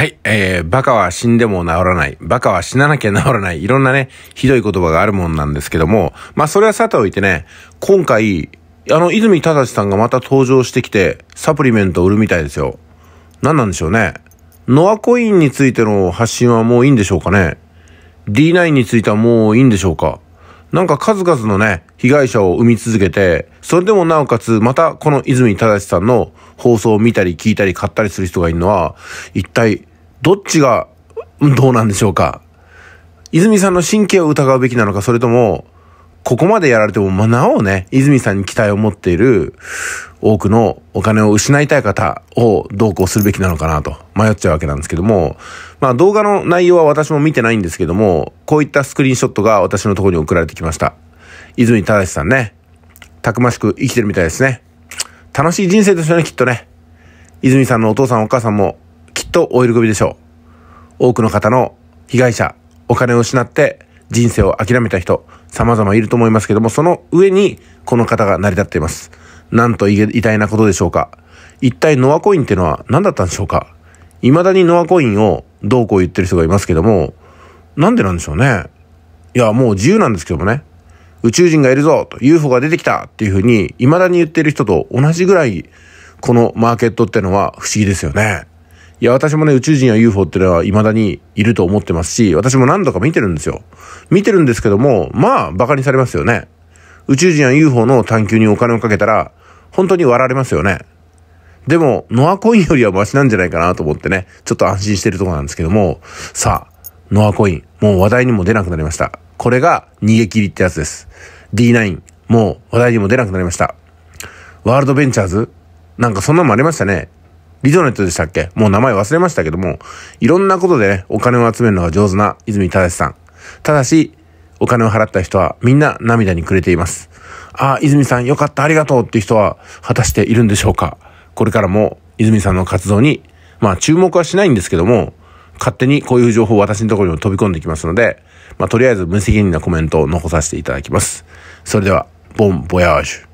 はい、えー、バカは死んでも治らない。バカは死ななきゃ治らない。いろんなね、ひどい言葉があるもんなんですけども、まあそれはさておいてね、今回、あの、泉忠さんがまた登場してきて、サプリメントを売るみたいですよ。何なんでしょうね。ノアコインについての発信はもういいんでしょうかね。D9 についてはもういいんでしょうか。なんか数々のね、被害者を生み続けて、それでもなおかつ、またこの泉正さんの放送を見たり聞いたり買ったりする人がいるのは、一体どっちがどうなんでしょうか泉さんの神経を疑うべきなのか、それとも、ここまでやられても、まあ、なおね、泉さんに期待を持っている多くのお金を失いたい方をどうこうするべきなのかなと迷っちゃうわけなんですけども、まあ動画の内容は私も見てないんですけども、こういったスクリーンショットが私のところに送られてきました。泉正さんね、たくましく生きてるみたいですね。楽しい人生ですよね、きっとね。泉さんのお父さんお母さんもっとお喜組でしょう。多くの方の被害者、お金を失って人生を諦めた人、様々いると思いますけども、その上にこの方が成り立っています。なんとたいなことでしょうか。一体ノアコインってのは何だったんでしょうか未だにノアコインをどうこう言ってる人がいますけども、なんでなんでしょうね。いや、もう自由なんですけどもね。宇宙人がいるぞと UFO が出てきたっていうふうに、未だに言ってる人と同じぐらい、このマーケットってのは不思議ですよね。いや、私もね、宇宙人や UFO っていうのは未だにいると思ってますし、私も何度か見てるんですよ。見てるんですけども、まあ、馬鹿にされますよね。宇宙人や UFO の探求にお金をかけたら、本当に割られますよね。でも、ノアコインよりはマシなんじゃないかなと思ってね、ちょっと安心してるとこなんですけども、さあ、ノアコイン、もう話題にも出なくなりました。これが逃げ切りってやつです。D9、もう話題にも出なくなりました。ワールドベンチャーズなんかそんなのもありましたね。リゾネットでしたっけもう名前忘れましたけども、いろんなことでね、お金を集めるのが上手な泉正さん。ただし、お金を払った人はみんな涙にくれています。ああ、泉さんよかった、ありがとうっていう人は果たしているんでしょうかこれからも泉さんの活動に、まあ注目はしないんですけども、勝手にこういう情報を私のところにも飛び込んできますので、まあとりあえず無責任なコメントを残させていただきます。それでは、ボンボヤージュ。